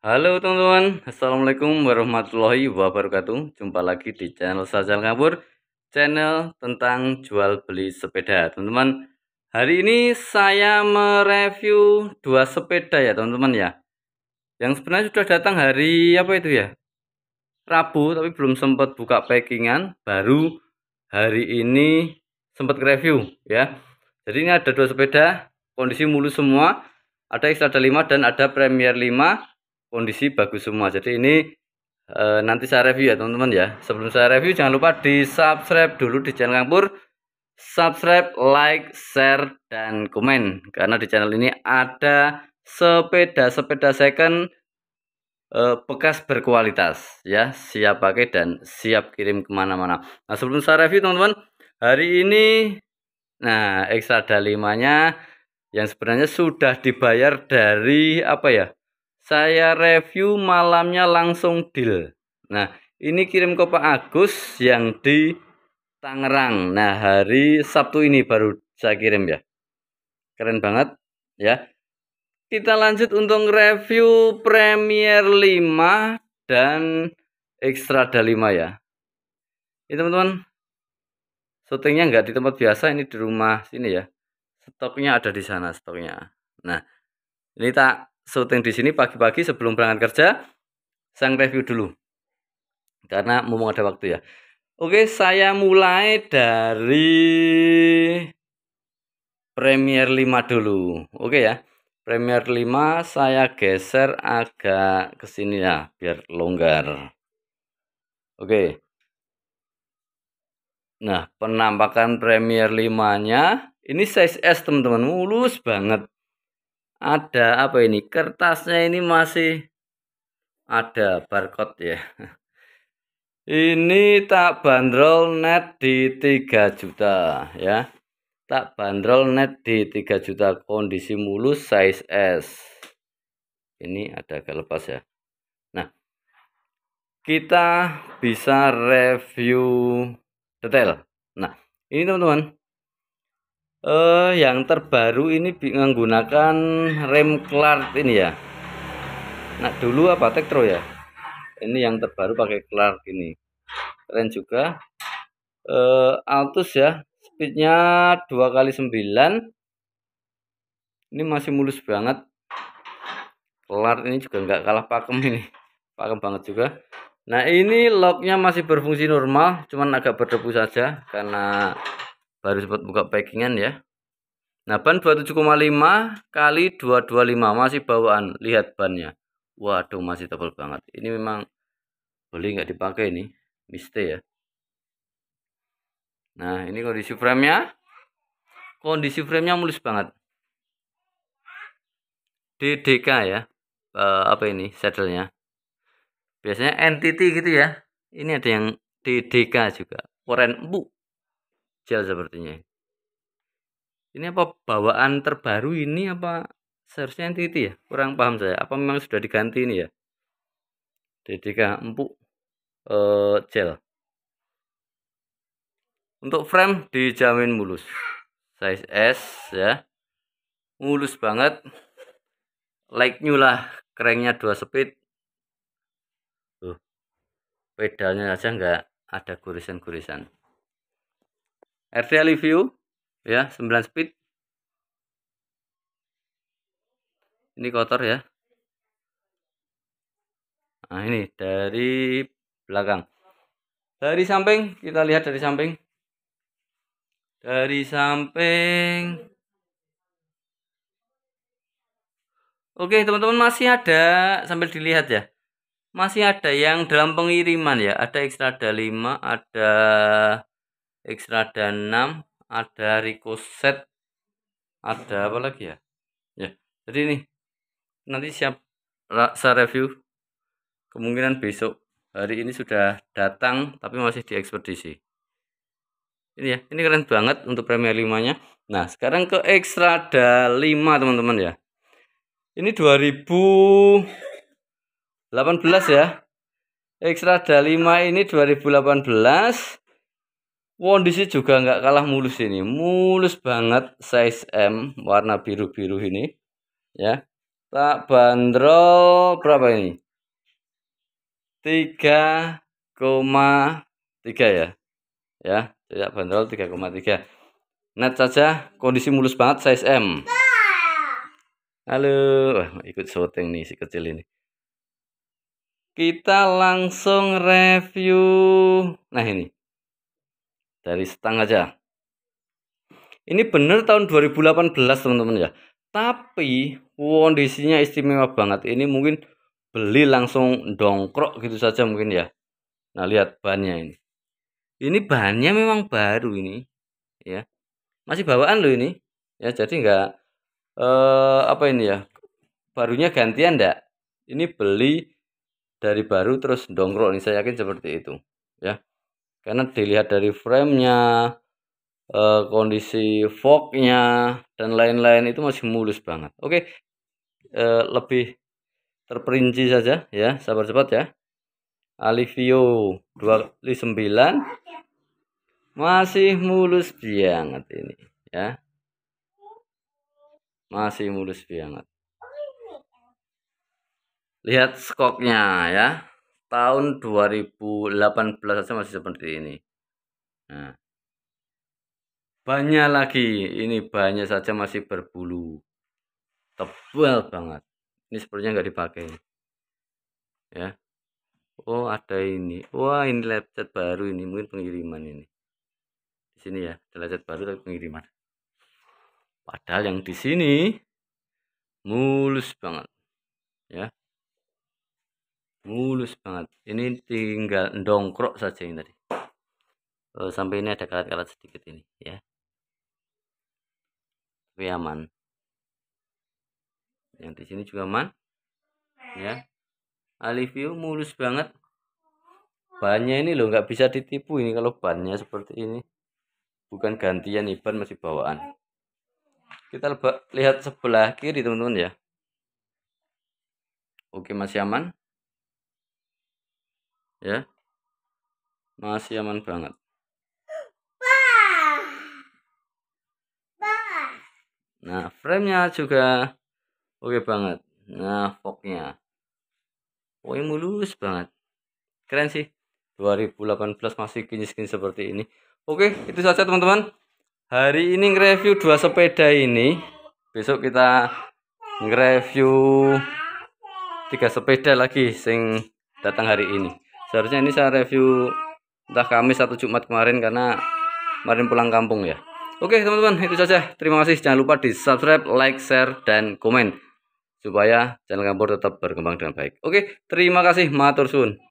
Halo teman-teman, Assalamualaikum warahmatullahi wabarakatuh Jumpa lagi di channel Sajal Ngabur Channel tentang jual beli sepeda Teman-teman, hari ini saya mereview dua sepeda ya teman-teman ya Yang sebenarnya sudah datang hari apa itu ya Rabu, tapi belum sempat buka packingan Baru hari ini sempat review ya Jadi ini ada dua sepeda, kondisi mulus semua Ada X 5 dan ada Premier 5 kondisi bagus semua. Jadi ini e, nanti saya review ya teman-teman ya. Sebelum saya review jangan lupa di subscribe dulu di channel Kangpur. Subscribe, like, share, dan komen. Karena di channel ini ada sepeda-sepeda second e, bekas berkualitas ya. Siap pakai dan siap kirim kemana-mana. Nah sebelum saya review teman-teman. Hari ini nah ekstra ada limanya yang sebenarnya sudah dibayar dari apa ya saya review malamnya langsung deal. Nah, ini kirim ke Pak Agus yang di Tangerang. Nah, hari Sabtu ini baru saya kirim ya. Keren banget ya. Kita lanjut untuk review Premier 5 dan Extrada 5 ya. Ini teman-teman, syutingnya nggak di tempat biasa, ini di rumah sini ya. Stoknya ada di sana, stoknya. Nah, ini tak syuting di sini pagi-pagi sebelum berangkat kerja sang review dulu karena mau ada waktu ya oke saya mulai dari Premier 5 dulu oke ya Premier 5 saya geser agak ke sini ya biar longgar oke nah penampakan Premier 5 nya ini size S teman-teman mulus banget ada apa ini kertasnya ini masih ada barcode ya ini tak bandrol net di 3 juta ya tak bandrol net di 3 juta kondisi mulus size S ini ada agak lepas ya nah kita bisa review detail nah ini teman-teman eh yang terbaru ini menggunakan rem Clark ini ya nah dulu apa Tektro ya ini yang terbaru pakai Clark ini keren juga eh Altus ya speednya dua kali sembilan. ini masih mulus banget Clark ini juga nggak kalah pakem ini pakem banget juga nah ini locknya masih berfungsi normal cuman agak berdebu saja karena baru sempat buka packingan ya nah ban 27,5 kali 225 masih bawaan lihat bannya waduh masih tebal banget ini memang beli nggak dipakai nih miste ya nah ini kondisi frame nya. kondisi frame nya mulus banget DDK ya uh, apa ini saddle nya? biasanya NTT gitu ya ini ada yang DDK juga Keren bu kecil sepertinya ini apa bawaan terbaru ini apa seharusnya entity ya kurang paham saya apa memang sudah diganti ini ya DDK empuk uh, gel untuk frame dijamin mulus size S ya mulus banget like new lah kerennya dua speed tuh pedalnya aja nggak ada gurisan-gurisan RTA review ya 9 speed ini kotor ya nah ini dari belakang dari samping kita lihat dari samping dari samping Oke teman-teman masih ada sambil dilihat ya masih ada yang dalam pengiriman ya ada ekstra ada 5 ada X rada 6 ada ricoset ada apa lagi ya ya jadi ini nanti siap saya review kemungkinan besok hari ini sudah datang tapi masih di ekspedisi ini ya ini keren banget untuk Premier 5 nya nah sekarang ke ekstra ada 5 teman-teman ya ini 2018 ya ekstra ada 5 ini 2018 Kondisi juga nggak kalah mulus ini, mulus banget size M warna biru-biru ini, ya. Tak bandrol berapa ini? 3,3 ya. Ya, tidak bandrol 3,3. Net saja kondisi mulus banget size M. Halo, Wah, ikut syuting nih si kecil ini. Kita langsung review. Nah ini dari setengah aja ini benar tahun 2018 teman-teman ya tapi kondisinya istimewa banget ini mungkin beli langsung dongkrok gitu saja mungkin ya nah lihat bannya ini ini bahannya memang baru ini ya masih bawaan loh ini ya jadi nggak eh, apa ini ya barunya gantian enggak ini beli dari baru terus dongkrok ini saya yakin seperti itu ya karena dilihat dari framenya eh, kondisi fognya dan lain-lain itu masih mulus banget oke eh, lebih terperinci saja ya sabar cepat ya Alivio 29 masih mulus banget ini ya masih mulus banget lihat skoknya ya tahun 2018 saja masih seperti ini. Nah, banyak lagi, ini banyak saja masih berbulu. Tebal banget. Ini sepertinya nggak dipakai. Ya. Oh, ada ini. Wah, ini lecet baru ini, mungkin pengiriman ini. Di sini ya, lecet baru tapi pengiriman. Padahal yang di sini mulus banget. Ya mulus banget ini tinggal dongkrok saja ini tadi oh, sampai ini ada karat-karat sedikit ini ya tapi aman yang di sini juga aman ya Alivio mulus banget bannya ini loh nggak bisa ditipu ini kalau bannya seperti ini bukan gantian iban masih bawaan kita lihat sebelah kiri teman-teman ya oke masih aman ya masih aman banget nah frame-nya juga oke okay banget nah fog nya pokoknya mulus banget keren sih 2018 masih kinis-kinis seperti ini oke okay, itu saja teman-teman hari ini nge-review dua sepeda ini besok kita nge-review tiga sepeda lagi sing datang hari ini seharusnya ini saya review entah Kamis atau Jumat kemarin karena kemarin pulang kampung ya oke teman-teman itu saja terima kasih jangan lupa di subscribe like share dan komen supaya channel kampur tetap berkembang dengan baik oke terima kasih matur suwun